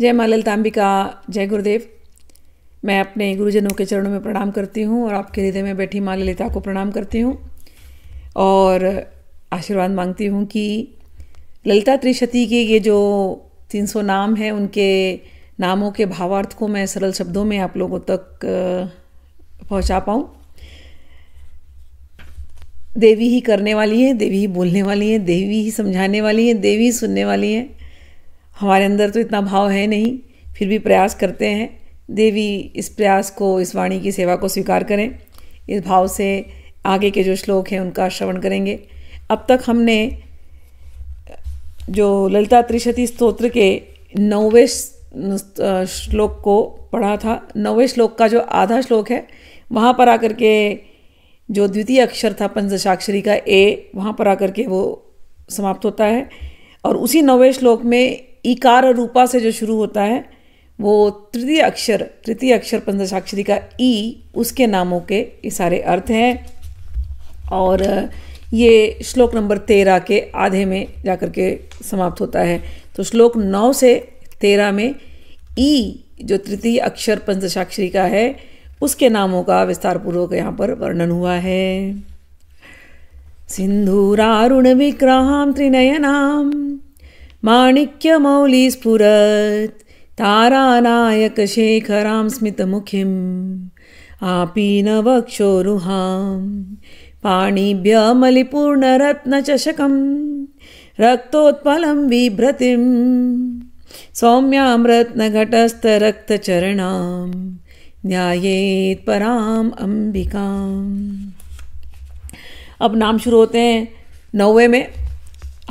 जय माँ ललिताम्बिका जय गुरुदेव मैं अपने गुरुजनों के चरणों में प्रणाम करती हूँ और आपके हृदय में बैठी माँ ललिता को प्रणाम करती हूँ और आशीर्वाद मांगती हूँ कि ललिता त्रिशती के ये जो 300 नाम हैं उनके नामों के भावार्थ को मैं सरल शब्दों में आप लोगों तक पहुँचा पाऊँ देवी ही करने वाली है देवी ही बोलने वाली है देवी ही समझाने वाली है देवी ही सुनने वाली है हमारे अंदर तो इतना भाव है नहीं फिर भी प्रयास करते हैं देवी इस प्रयास को इस वाणी की सेवा को स्वीकार करें इस भाव से आगे के जो श्लोक हैं उनका श्रवण करेंगे अब तक हमने जो ललिता त्रिशती स्त्रोत्र के नौवे श्लोक को पढ़ा था नौवे श्लोक का जो आधा श्लोक है वहाँ पर आकर के जो द्वितीय अक्षर था पंचदशाक्षरी का ए वहाँ पर आकर के वो समाप्त होता है और उसी नौवे श्लोक में इकार रूपा से जो शुरू होता है वो तृतीय अक्षर तृतीय अक्षर पंचाक्षरी का ई उसके नामों के ये सारे अर्थ हैं और ये श्लोक नंबर तेरह के आधे में जाकर के समाप्त होता है तो श्लोक नौ से तेरह में ई जो तृतीय अक्षर पंचाक्षरी का है उसके नामों का विस्तारपूर्वक यहाँ पर वर्णन हुआ है सिंधुरारुण विग्रहाम त्रिनयनाम तारा नायक शेखरां स्मितमुखिम् आपीनवक्षोरुहां पाणिभ्यमलिपूर्णरत्नचषकं रक्तोत्पलं बिभ्रतिं सौम्यां रत्नघटस्थरक्तचरणां न्यायेत् पराम् अम्बिकाम् अब नाम शुरू होते हैं नौवे में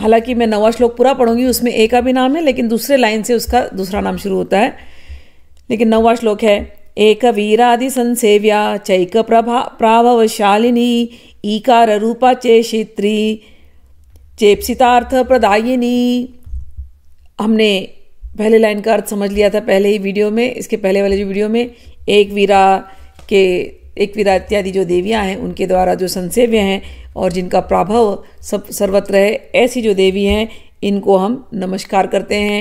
हालांकि मैं नवा श्लोक पूरा पढ़ूंगी उसमें एक का भी नाम है लेकिन दूसरे लाइन से उसका दूसरा नाम शुरू होता है लेकिन नवा श्लोक है एक वीरादि संसेव्या चैक प्रभा प्राभवशालिनी ईकार रूपा चेषित्री चेपसितार्थ प्रदायिनी हमने पहले लाइन का अर्थ समझ लिया था पहले ही वीडियो में इसके पहले वाले जो वीडियो में एक वीरा के एक वीरा इत्यादि जो देवियाँ हैं उनके द्वारा जो संसेव्य हैं और जिनका प्रभाव सब सर्वत्र है ऐसी जो देवी हैं इनको हम नमस्कार करते हैं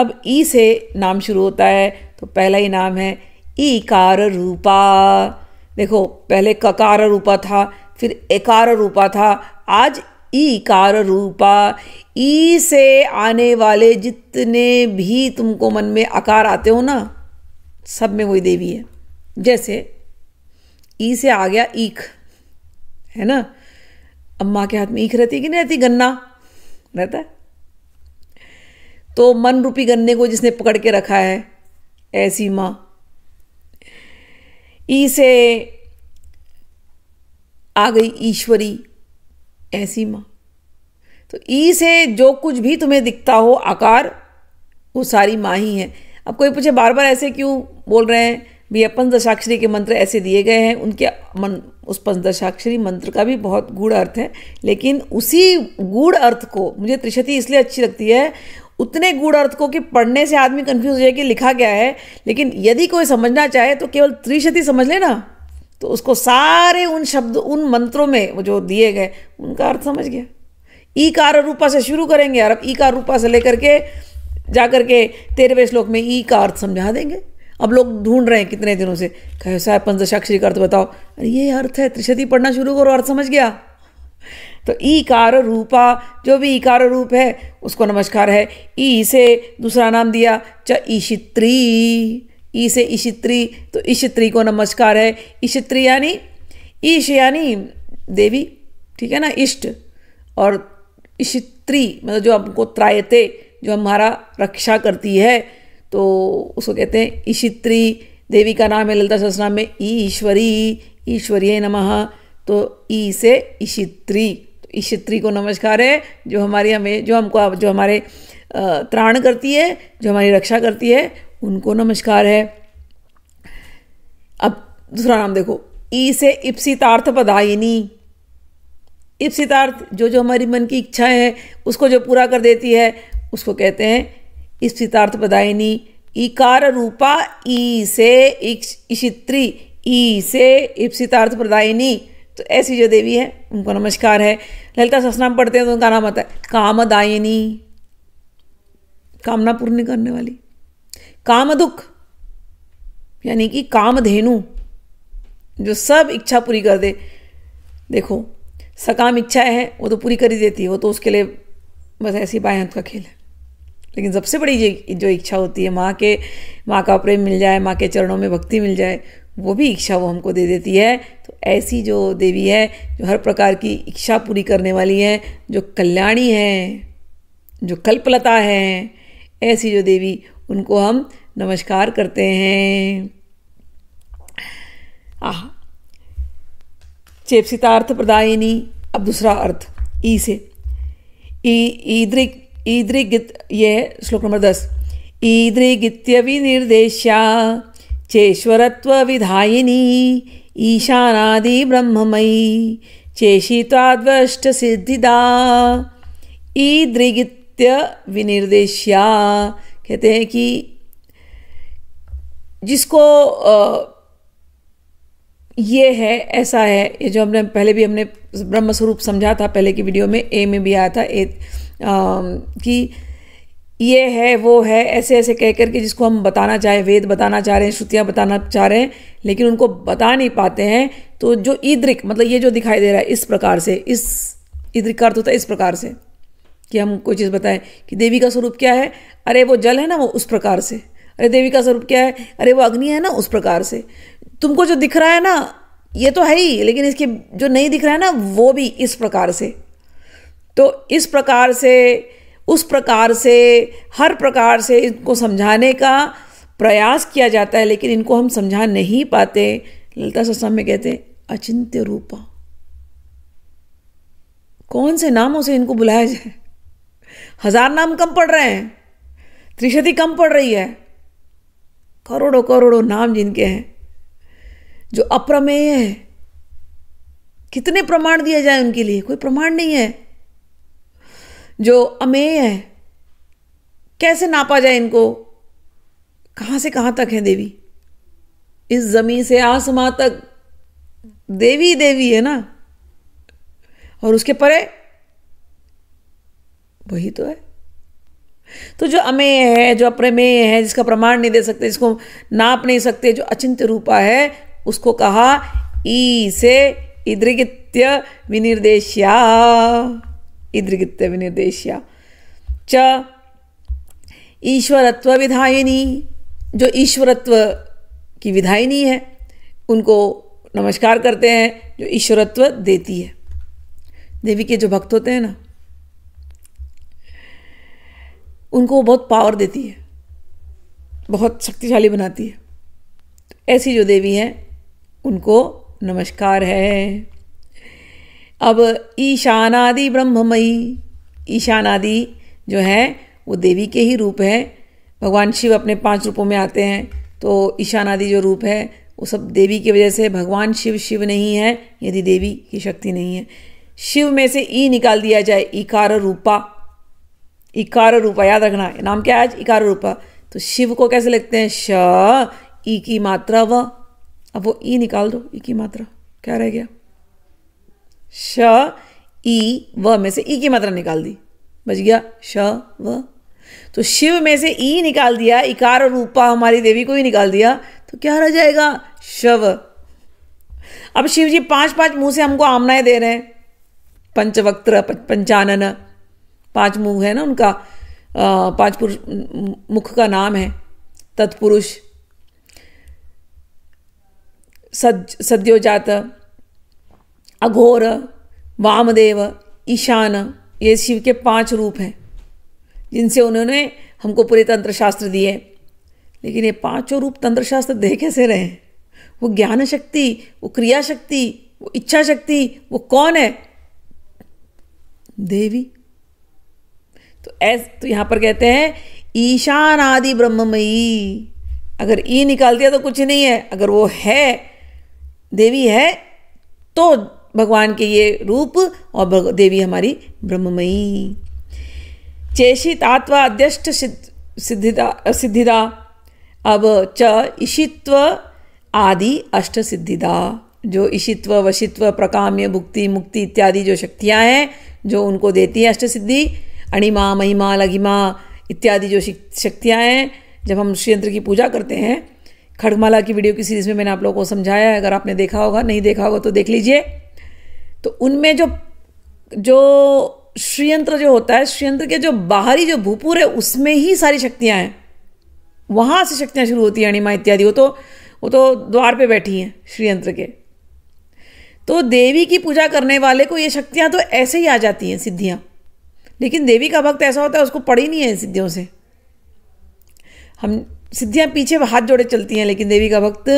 अब ई से नाम शुरू होता है तो पहला ही नाम है ईकार रूपा देखो पहले ककार रूपा था फिर एकार रूपा था आज ईकार रूपा ई से आने वाले जितने भी तुमको मन में आकार आते हो ना सब में वही देवी है जैसे ई से आ गया ईख है ना अम्मा के हाथ में ईख रहती कि नहीं रहती गन्ना रहता है तो मन रूपी गन्ने को जिसने पकड़ के रखा है ऐसी माँ ई से आ गई ईश्वरी ऐसी माँ तो ई से जो कुछ भी तुम्हें दिखता हो आकार वो सारी माँ ही है अब कोई पूछे बार बार ऐसे क्यों बोल रहे हैं भी पंचदशाक्षरी के मंत्र ऐसे दिए गए हैं उनके मन उस पंचदशाक्षरी मंत्र का भी बहुत गूढ़ अर्थ है लेकिन उसी गूढ़ अर्थ को मुझे त्रिशति इसलिए अच्छी लगती है उतने गूढ़ अर्थ को कि पढ़ने से आदमी कन्फ्यूज हो जाए कि लिखा गया है लेकिन यदि कोई समझना चाहे तो केवल त्रिशति समझ लेना तो उसको सारे उन शब्द उन मंत्रों में जो दिए गए उनका अर्थ समझ गया ई कार रूपा से शुरू करेंगे और अब ई कार रूपा से लेकर के जा करके के तेरहवें श्लोक में ई का अर्थ समझा देंगे अब लोग ढूंढ रहे हैं कितने दिनों से कैसा है पंचदशाक्षरी का अर्थ बताओ अरे ये अर्थ है त्रिशती पढ़ना शुरू करो अर्थ समझ गया तो कार रूपा जो भी कार रूप है उसको नमस्कार है ई से दूसरा नाम दिया च ईशित्री ई से ईशित्री तो ईशित्री को नमस्कार है ईशित्री यानी ईश यानी देवी ठीक है ना इष्ट और ईशित्री मतलब जो हमको त्रायते जो हमारा रक्षा करती है तो उसको कहते हैं ईशित्री देवी का नाम है ललिता नाम में ईश्वरी ईश्वरीय नमः तो ई से ईशित्री तो ईशित्री को नमस्कार है जो हमारी हमें जो हमको जो हमारे त्राण करती है जो हमारी रक्षा करती है उनको नमस्कार है अब दूसरा नाम देखो ई से इप्सितार्थ पदायिनी इप्सितार्थ जो जो हमारी मन की इच्छा है उसको जो पूरा कर देती है उसको कहते हैं स्थितार्थ पदायनी इकार रूपा ई से इशित्री ई से इप्सितार्थ प्रदायिनी तो ऐसी जो देवी है उनको नमस्कार है ललिता ससनाम पढ़ते हैं तो उनका नाम आता है कामदायिनी कामना पूर्ण करने वाली काम दुख यानी कि कामधेनु जो सब इच्छा पूरी कर दे देखो सकाम इच्छाएं हैं वो तो पूरी कर ही देती है वो तो उसके लिए बस ऐसी बाएं का खेल है लेकिन सबसे बड़ी जो इच्छा होती है माँ के माँ का प्रेम मिल जाए माँ के चरणों में भक्ति मिल जाए वो भी इच्छा वो हमको दे देती है तो ऐसी जो देवी है जो हर प्रकार की इच्छा पूरी करने वाली है जो कल्याणी है जो कल्पलता है ऐसी जो देवी उनको हम नमस्कार करते हैं आह चेपसितार्थ प्रदायिनी अब दूसरा अर्थ ई से ई ईदृक ईदृगित ये श्लोक नंबर दस ईदृगित्य विनिर्देश्या चेश्वरत्व विधायिनी ईशानादि ब्रह्ममयी चेषिताद्वष्ट सिद्धिदा ईदृगित्य विनिर्देशा कहते हैं कि जिसको ये है ऐसा है ये जो हमने पहले भी हमने ब्रह्म स्वरूप समझा था पहले की वीडियो में ए में भी आया था ए कि ये है वो है ऐसे ऐसे कह कर के जिसको हम बताना चाहें वेद बताना चाह रहे हैं श्रुतियाँ बताना चाह रहे हैं लेकिन उनको बता नहीं पाते हैं तो जो ईद्रिक मतलब ये जो दिखाई दे रहा है इस प्रकार से इस ईद्रिक का अर्थ होता है इस प्रकार से कि हम कोई चीज़ बताएं कि देवी का स्वरूप क्या है अरे वो जल है ना वो उस प्रकार से अरे देवी का स्वरूप क्या है अरे वो अग्नि है ना उस प्रकार से तुमको जो दिख रहा है ना ये तो है ही लेकिन इसके जो नहीं दिख रहा है ना वो भी इस प्रकार से तो इस प्रकार से उस प्रकार से हर प्रकार से इनको समझाने का प्रयास किया जाता है लेकिन इनको हम समझा नहीं पाते ललिता सत्संग में कहते हैं अचिंत्य रूपा कौन से नामों से इनको बुलाया जाए हजार नाम कम पड़ रहे हैं त्रिशति कम पड़ रही है करोड़ों करोड़ों नाम जिनके हैं जो अप्रमेय है कितने प्रमाण दिए जाए उनके लिए कोई प्रमाण नहीं है जो अमेय है कैसे नापा जाए इनको कहाँ से कहाँ तक है देवी इस जमी से आसमां तक देवी देवी है ना और उसके परे वही तो है तो जो अमेय है जो अप्रमेय है जिसका प्रमाण नहीं दे सकते जिसको नाप नहीं सकते जो अचिंत्य रूपा है उसको कहा ई से इद्रिगित्य विनिर्देश्या इदृगित्य विनिर्देश्य च ईश्वरत्व विधायिनी जो ईश्वरत्व की विधायिनी है उनको नमस्कार करते हैं जो ईश्वरत्व देती है देवी के जो भक्त होते हैं ना उनको बहुत पावर देती है बहुत शक्तिशाली बनाती है ऐसी जो देवी हैं उनको नमस्कार है अब ईशानादि ब्रह्ममयी ईशानादि जो है वो देवी के ही रूप है भगवान शिव अपने पांच रूपों में आते हैं तो ईशानादि जो रूप है वो सब देवी की वजह से भगवान शिव शिव नहीं है यदि देवी की शक्ति नहीं है शिव में से ई निकाल दिया जाए इकार रूपा इकार रूपा याद रखना नाम क्या है आज इकार रूपा तो शिव को कैसे लिखते हैं श ई की मात्रा व अब वो ई निकाल दो ई की मात्रा क्या रह गया श ई व में से ई की मात्रा निकाल दी बच गया श व तो शिव में से ई निकाल दिया इकार और रूपा हमारी देवी को ही निकाल दिया तो क्या रह जाएगा शव अब शिव जी पांच पांच मुंह से हमको आमनाएं दे रहे हैं पंचवक्त्र पंचानन पांच मुंह है ना उनका पांच पुरुष मुख का नाम है तत्पुरुष सद सद्योजात अघोर वामदेव ईशान ये शिव के पांच रूप हैं जिनसे उन्होंने हमको पूरे तंत्र शास्त्र दिए लेकिन ये पांचों रूप तंत्र शास्त्र दे कैसे रहे वो ज्ञान शक्ति वो क्रिया शक्ति वो इच्छा शक्ति वो कौन है देवी तो ऐस तो यहाँ पर कहते हैं ईशान आदि ब्रह्ममयी अगर ई निकाल दिया तो कुछ नहीं है अगर वो है देवी है तो भगवान के ये रूप और देवी हमारी ब्रह्ममयी चेषित आत्वा अध्यष्ट सिद्धिदा सिद्धिदा अब च ईशित्व आदि अष्ट सिद्धिदा जो ईशित्व वशित्व प्रकाम्य भुक्ति मुक्ति इत्यादि जो शक्तियाँ हैं जो उनको देती हैं अष्ट सिद्धि अणिमा महिमा लघिमा इत्यादि जो शक्तियाँ हैं जब हम श्रीयंत्र की पूजा करते हैं खड़गमाला की वीडियो की सीरीज़ में मैंने आप लोगों को समझाया है अगर आपने देखा होगा नहीं देखा होगा तो देख लीजिए तो उनमें जो जो श्रीयंत्र जो होता है श्रीयंत्र के जो बाहरी जो भूपुर है उसमें ही सारी शक्तियाँ हैं वहाँ से शक्तियाँ शुरू होती हैं अणिमा इत्यादि वो तो वो तो द्वार पे बैठी हैं श्रीयंत्र के तो देवी की पूजा करने वाले को ये शक्तियाँ तो ऐसे ही आ जाती हैं सिद्धियाँ लेकिन देवी का भक्त ऐसा होता है उसको पड़ी नहीं है इन सिद्धियों से हम सिद्धियाँ पीछे हाथ जोड़े चलती हैं लेकिन देवी का भक्त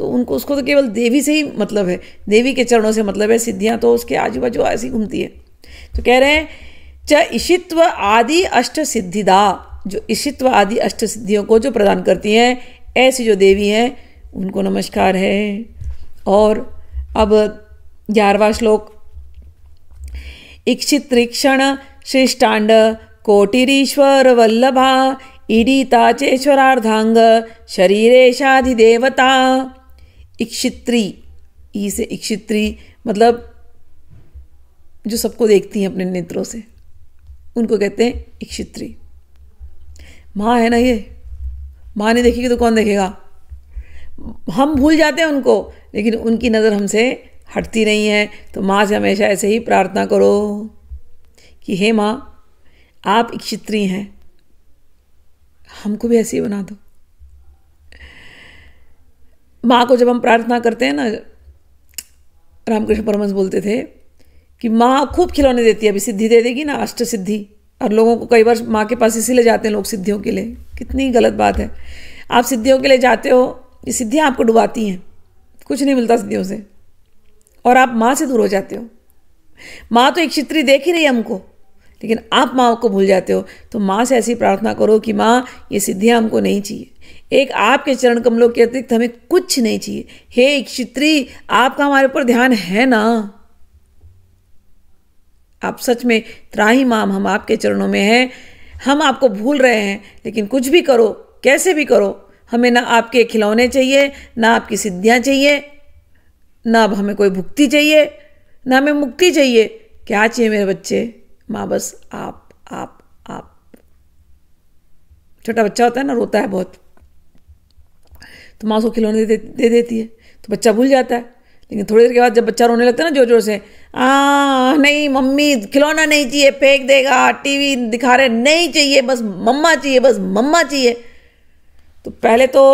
तो उनको उसको तो केवल देवी से ही मतलब है देवी के चरणों से मतलब है सिद्धियाँ तो उसके आजू बाजू ऐसी घूमती है तो कह रहे हैं च ईशित्व आदि अष्ट सिद्धिदा जो ईशित्व आदि अष्ट सिद्धियों को जो प्रदान करती हैं ऐसी जो देवी हैं उनको नमस्कार है और अब ग्यारहवा श्लोक इक्षित श्रेष्ठांड कोटिरीश्वर वल्लभा ईडी ताचेश्वरार्धांग शरीरेशाधिदेवता इक्षित्री ई से इक्षित्री मतलब जो सबको देखती हैं अपने नेत्रों से उनको कहते हैं इक्षित्री माँ है ना ये माँ ने देखेगी तो कौन देखेगा हम भूल जाते हैं उनको लेकिन उनकी नज़र हमसे हटती नहीं है तो माँ से हमेशा ऐसे ही प्रार्थना करो कि हे माँ आप इक्षित्री हैं हमको भी ऐसे ही बना दो माँ को जब हम प्रार्थना करते हैं ना रामकृष्ण परमंश बोलते थे कि माँ खूब खिलौने देती है अभी सिद्धि दे देगी ना अष्ट सिद्धि और लोगों को कई बार माँ के पास इसीलिए जाते हैं लोग सिद्धियों के लिए कितनी गलत बात है आप सिद्धियों के लिए जाते हो ये सिद्धियाँ आपको डुबाती हैं कुछ नहीं मिलता सिद्धियों से और आप माँ से दूर हो जाते हो माँ तो एक चित्री देख ही रही है हमको लेकिन आप माँ को भूल जाते हो तो माँ से ऐसी प्रार्थना करो कि माँ ये सिद्धियाँ हमको नहीं चाहिए एक आपके चरण कमलों के अतिरिक्त हमें कुछ नहीं चाहिए हे क्षित्री आपका हमारे ऊपर ध्यान है ना आप सच में त्राही माम हम आपके चरणों में हैं हम आपको भूल रहे हैं लेकिन कुछ भी करो कैसे भी करो हमें ना आपके खिलौने चाहिए ना आपकी सिद्धियाँ चाहिए ना अब हमें कोई भुक्ति चाहिए ना हमें मुक्ति चाहिए क्या चाहिए मेरे बच्चे माँ बस आप आप आप छोटा बच्चा होता है ना रोता है बहुत तो माँ उसको खिलौने दे, दे देती है तो बच्चा भूल जाता है लेकिन थोड़ी देर के बाद जब बच्चा रोने लगता है ना जोर जोर से आ नहीं मम्मी खिलौना नहीं चाहिए फेंक देगा टीवी दिखा रहे नहीं चाहिए बस मम्मा चाहिए बस मम्मा चाहिए तो पहले तो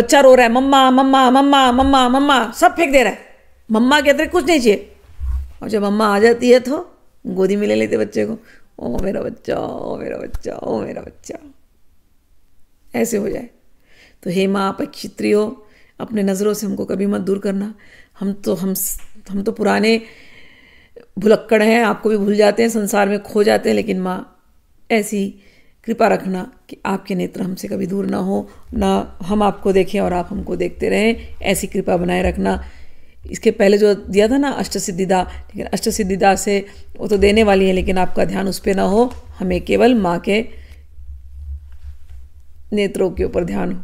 बच्चा रो रहा है मम्मा मम्मा मम्मा मम्मा मम्मा सब फेंक दे रहा है मम्मा के अंदर कुछ नहीं चाहिए और जब अम्मा आ जाती है तो गोदी में ले लेते बच्चे को ओ मेरा बच्चा ओ मेरा बच्चा ओ मेरा बच्चा ऐसे हो जाए तो हे माँ आप एक हो अपने नज़रों से हमको कभी मत दूर करना हम तो हम हम तो पुराने भुलक्कड़ हैं आपको भी भूल जाते हैं संसार में खो जाते हैं लेकिन माँ ऐसी कृपा रखना कि आपके नेत्र हमसे कभी दूर ना हो ना हम आपको देखें और आप हमको देखते रहें ऐसी कृपा बनाए रखना इसके पहले जो दिया था ना अष्ट सिद्धिदा लेकिन अष्ट सिद्धिदा से वो तो देने वाली है लेकिन आपका ध्यान उस पर ना हो हमें केवल माँ के नेत्रों के ऊपर ध्यान हो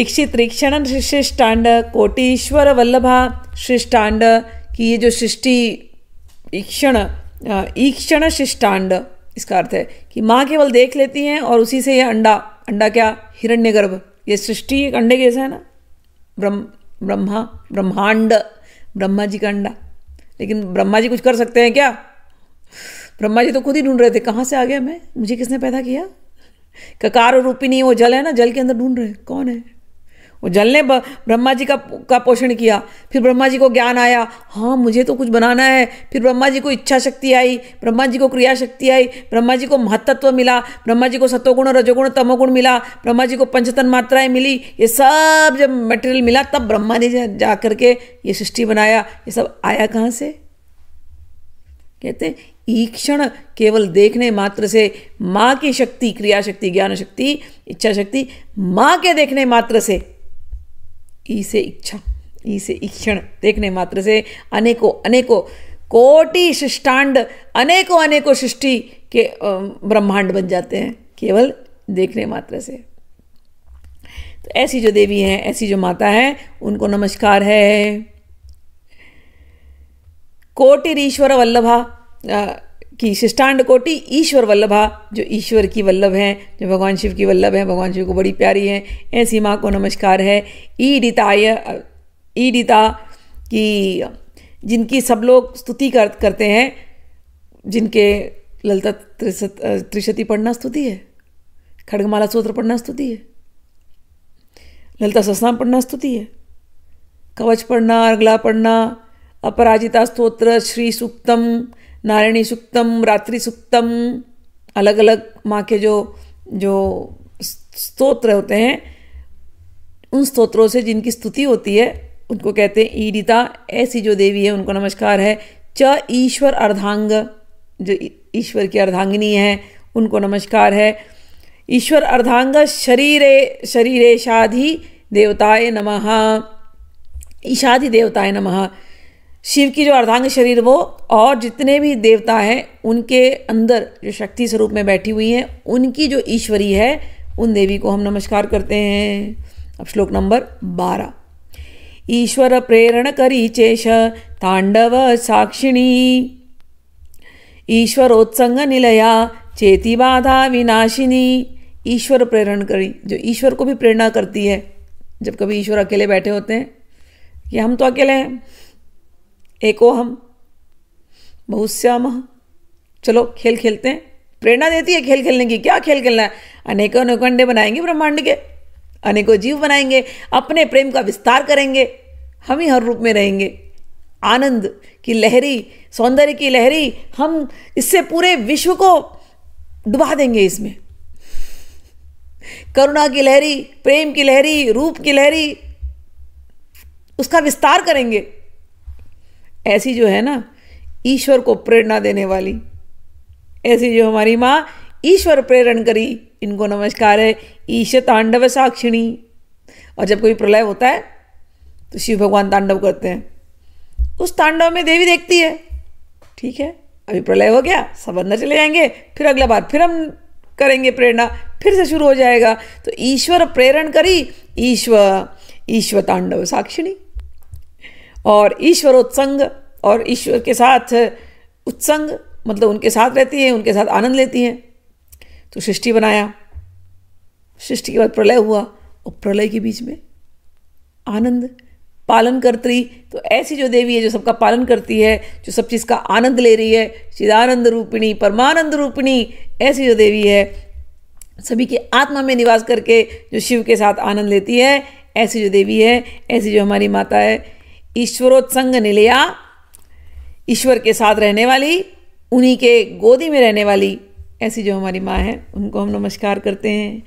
इक्षित रिक्षण शिष्टांड कोटीश्वर वल्लभा शिष्टांड की ये जो सृष्टि ईक्षण ईक्षण शिष्टांड इसका अर्थ है कि माँ केवल देख लेती हैं और उसी से ये अंडा अंडा क्या हिरण्यगर्भ ये सृष्टि एक अंडे जैसा है ना ब्रह्म ब्रह्मा ब्रह्मांड ब्रह्मा जी का अंडा लेकिन ब्रह्मा जी कुछ कर सकते हैं क्या ब्रह्मा जी तो खुद ही ढूंढ रहे थे कहाँ से आ गया मैं मुझे किसने पैदा किया ककार और नहीं वो जल है ना जल के अंदर ढूंढ रहे हैं कौन है वो जल ने ब्रह्मा जी का का पोषण किया फिर ब्रह्मा जी को ज्ञान आया हाँ मुझे तो कुछ बनाना है फिर ब्रह्मा जी को इच्छा शक्ति आई ब्रह्मा जी को क्रिया शक्ति आई ब्रह्मा जी को महत्त्व मिला ब्रह्मा जी को सतोगुण रजोगुण तमोगुण मिला ब्रह्मा जी को पंचतन मात्राएं मिली ये सब जब मटेरियल मिला तब ब्रह्मा ने जा करके ये सृष्टि बनाया ये सब आया कहाँ से कहते ई ईक्षण केवल देखने मात्र से माँ की शक्ति क्रिया शक्ति ज्ञान शक्ति इच्छा शक्ति माँ के देखने मात्र से ई से इच्छा ई से इक्षण देखने मात्र से अनेकों अनेकों कोटि शिष्टांड अनेकों अनेकों सृष्टि के ब्रह्मांड बन जाते हैं केवल देखने मात्र से तो ऐसी जो देवी हैं ऐसी जो माता है उनको नमस्कार है कोटिरीश्वर वल्लभा कि शिष्टांड कोटि ईश्वर वल्लभा जो ईश्वर की वल्लभ हैं जो भगवान शिव की वल्लभ हैं भगवान शिव को बड़ी प्यारी हैं ऐसी माँ को नमस्कार है ईडिताय ईडिता की जिनकी सब लोग स्तुति कर, करते हैं जिनके ललता त्रिशती पढ़ना स्तुति है खड़गमाला सूत्र पढ़ना स्तुति है ललता सस्नाम पढ़ना स्तुति है कवच पढ़ना अर्गला पढ़ना अपराजिता स्तोत्र श्री सूक्तम नारायणी सुक्तम रात्रि सुक्तम अलग अलग माँ के जो जो स्तोत्र होते हैं उन स्तोत्रों से जिनकी स्तुति होती है उनको कहते हैं ईडिता ऐसी जो देवी है उनको नमस्कार है च ईश्वर अर्धांग जो ईश्वर की अर्धांगिनी है उनको नमस्कार है ईश्वर अर्धांग शरीरे शरीरे शाधि देवताए नमः ईशाधि देवताए नमः शिव की जो अर्धांग शरीर वो और जितने भी देवता हैं उनके अंदर जो शक्ति स्वरूप में बैठी हुई हैं उनकी जो ईश्वरी है उन देवी को हम नमस्कार करते हैं अब श्लोक नंबर बारह ईश्वर प्रेरण करी चेष तांडव साक्षिणी ईश्वरोत्संग निलया चेती बाधा विनाशिनी ईश्वर प्रेरण करी जो ईश्वर को भी प्रेरणा करती है जब कभी ईश्वर अकेले बैठे होते हैं कि हम तो अकेले हैं एको हम बहुश्याम चलो खेल खेलते हैं प्रेरणा देती है खेल खेलने की क्या खेल खेलना है अनेकों अनेकों अंडे बनाएंगे ब्रह्मांड के अनेकों जीव बनाएंगे अपने प्रेम का विस्तार करेंगे हम ही हर रूप में रहेंगे आनंद की लहरी सौंदर्य की लहरी हम इससे पूरे विश्व को डुबा देंगे इसमें करुणा की लहरी प्रेम की लहरी रूप की लहरी उसका विस्तार करेंगे ऐसी जो है ना ईश्वर को प्रेरणा देने वाली ऐसी जो हमारी माँ ईश्वर प्रेरण करी इनको नमस्कार है ईश्वर तांडव साक्षिणी और जब कोई प्रलय होता है तो शिव भगवान तांडव करते हैं उस तांडव में देवी देखती है ठीक है अभी प्रलय हो गया सब अंदर चले जाएंगे फिर अगला बार फिर हम करेंगे प्रेरणा फिर से शुरू हो जाएगा तो ईश्वर प्रेरण करी ईश्वर ईश्वर तांडव साक्षिणी और ईश्वर उत्संग और ईश्वर के साथ उत्संग मतलब उनके साथ रहती हैं उनके साथ आनंद लेती हैं तो सृष्टि बनाया सृष्टि के बाद प्रलय हुआ और प्रलय के बीच में आनंद पालन करती तो ऐसी जो देवी है जो सबका पालन करती है जो सब चीज़ का आनंद ले रही है चिदानंद रूपिणी परमानंद रूपिणी ऐसी जो देवी है सभी के आत्मा में निवास करके जो शिव के साथ आनंद लेती है ऐसी जो देवी है ऐसी जो हमारी माता है ईश्वरोत्संग निलया ईश्वर के साथ रहने वाली उन्हीं के गोदी में रहने वाली ऐसी जो हमारी माँ है उनको हम नमस्कार करते हैं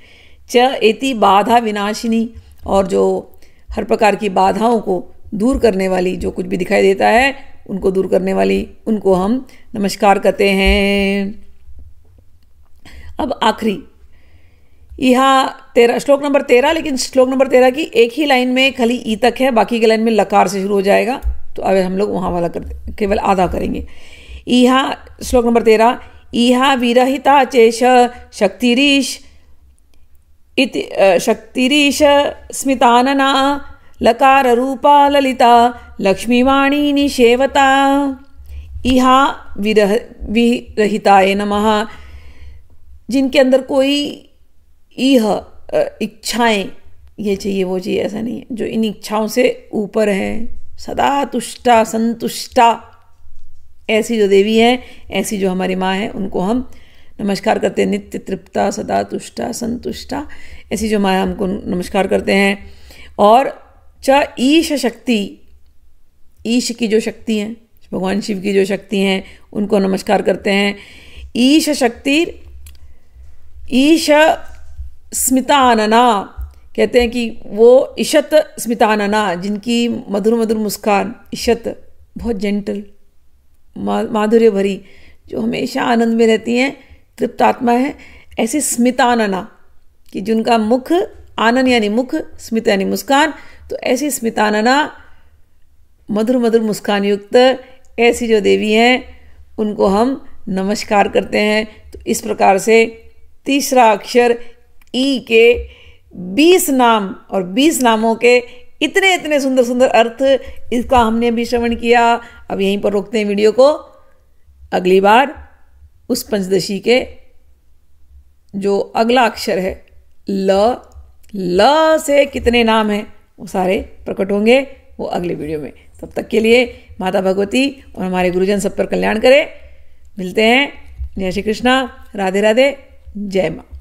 च एति बाधा विनाशिनी और जो हर प्रकार की बाधाओं को दूर करने वाली जो कुछ भी दिखाई देता है उनको दूर करने वाली उनको हम नमस्कार करते हैं अब आखिरी यहाँ तेरह श्लोक नंबर तेरह लेकिन श्लोक नंबर तेरह की एक ही लाइन में खाली ई तक है बाकी की लाइन में लकार से शुरू हो जाएगा तो अब हम लोग वहाँ वाला कर केवल आधा करेंगे यहाँ श्लोक नंबर तेरह इहा विरहिता चेष शक्तिरीश इति शक्तिरीश स्मितानना लकार रूपा ललिता लक्ष्मीवाणी निषेवता इहा विरह विरहिताय नमः जिनके अंदर कोई यह इच्छाएं ये चाहिए वो चाहिए ऐसा नहीं है जो इन इच्छाओं से ऊपर है सदा तुष्टा संतुष्टा ऐसी जो देवी है ऐसी जो हमारी माँ है उनको हम नमस्कार करते हैं नित्य तृप्ता सदा तुष्टा संतुष्टा ऐसी जो माया हमको नमस्कार करते हैं और च ईश शक्ति ईश की जो शक्ति हैं भगवान शिव की जो शक्ति हैं उनको नमस्कार करते हैं ईश शक्ति ईश स्मितानना कहते हैं कि वो इशत स्मितानना जिनकी मधुर मधुर मुस्कान इशत बहुत जेंटल माधुर्य भरी जो हमेशा आनंद में रहती हैं तृप्त आत्मा है ऐसे स्मितानना कि जिनका मुख आनंद यानी मुख स्मित यानी मुस्कान तो ऐसी स्मितानना मधुर मधुर मुस्कान युक्त ऐसी जो देवी हैं उनको हम नमस्कार करते हैं तो इस प्रकार से तीसरा अक्षर ई के बीस नाम और बीस नामों के इतने इतने सुंदर सुंदर अर्थ इसका हमने भी श्रवण किया अब यहीं पर रोकते हैं वीडियो को अगली बार उस पंचदशी के जो अगला अक्षर है ल ल से कितने नाम हैं वो सारे प्रकट होंगे वो अगले वीडियो में तब तक के लिए माता भगवती और हमारे गुरुजन सब पर कल्याण करें मिलते हैं जय श्री कृष्णा राधे राधे जय माँ